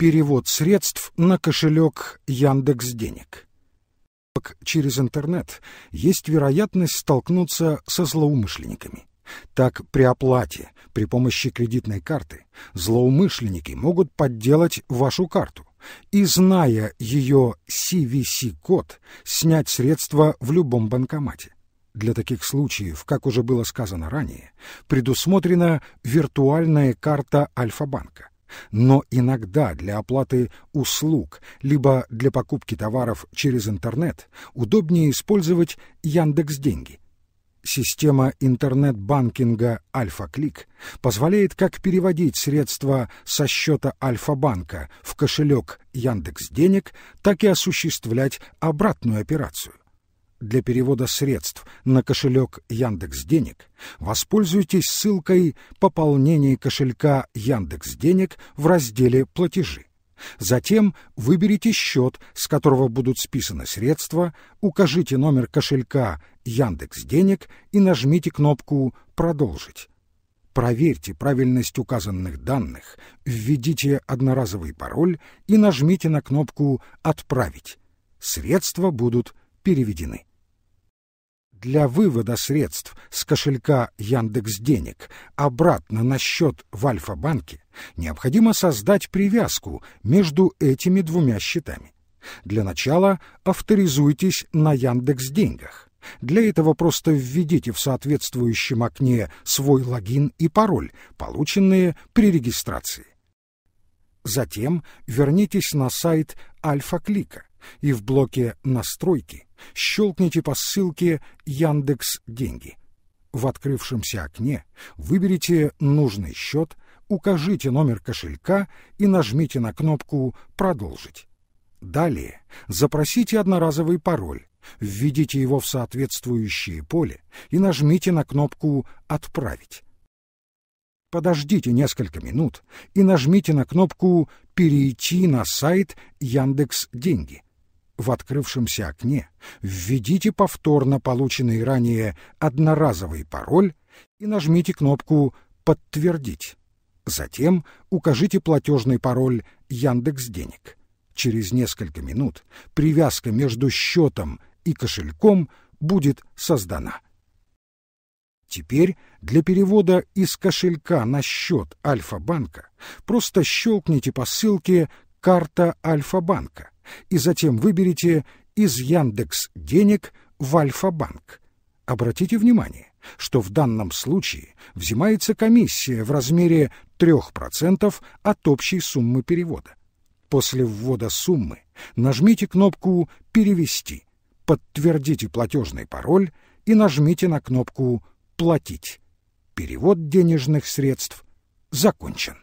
перевод средств на кошелек Яндекс Денег. Через интернет есть вероятность столкнуться со злоумышленниками. Так при оплате при помощи кредитной карты злоумышленники могут подделать вашу карту и, зная ее CVC-код, снять средства в любом банкомате. Для таких случаев, как уже было сказано ранее, предусмотрена виртуальная карта Альфа-банка но иногда для оплаты услуг либо для покупки товаров через интернет удобнее использовать Яндекс Деньги. Система интернет-банкинга «Альфа-Клик» позволяет как переводить средства со счета «Альфа-банка» в кошелек Яндекс Денег, так и осуществлять обратную операцию для перевода средств на кошелек Яндекс Денег, воспользуйтесь ссылкой «Пополнение кошелька Яндекс Денег» в разделе «Платежи». Затем выберите счет, с которого будут списаны средства, укажите номер кошелька Яндекс Денег и нажмите кнопку «Продолжить». Проверьте правильность указанных данных, введите одноразовый пароль и нажмите на кнопку «Отправить». Средства будут переведены для вывода средств с кошелька Яндекс Денег обратно на счет в Альфа-банке необходимо создать привязку между этими двумя счетами. Для начала авторизуйтесь на Яндекс Деньгах. Для этого просто введите в соответствующем окне свой логин и пароль, полученные при регистрации. Затем вернитесь на сайт Альфа-Клика и в блоке «Настройки» щелкните по ссылке «Яндекс Деньги». В открывшемся окне выберите нужный счет, укажите номер кошелька и нажмите на кнопку «Продолжить». Далее запросите одноразовый пароль, введите его в соответствующее поле и нажмите на кнопку «Отправить». Подождите несколько минут и нажмите на кнопку «Перейти на сайт Яндекс Деньги». В открывшемся окне введите повторно полученный ранее одноразовый пароль и нажмите кнопку «Подтвердить». Затем укажите платежный пароль Яндекс Денег. Через несколько минут привязка между счетом и кошельком будет создана. Теперь для перевода из кошелька на счет Альфа-банка просто щелкните по ссылке «Карта Альфа-банка» и затем выберите «Из Яндекс денег в Альфа-банк». Обратите внимание, что в данном случае взимается комиссия в размере 3% от общей суммы перевода. После ввода суммы нажмите кнопку «Перевести», подтвердите платежный пароль и нажмите на кнопку «Перевести» платить. Перевод денежных средств закончен.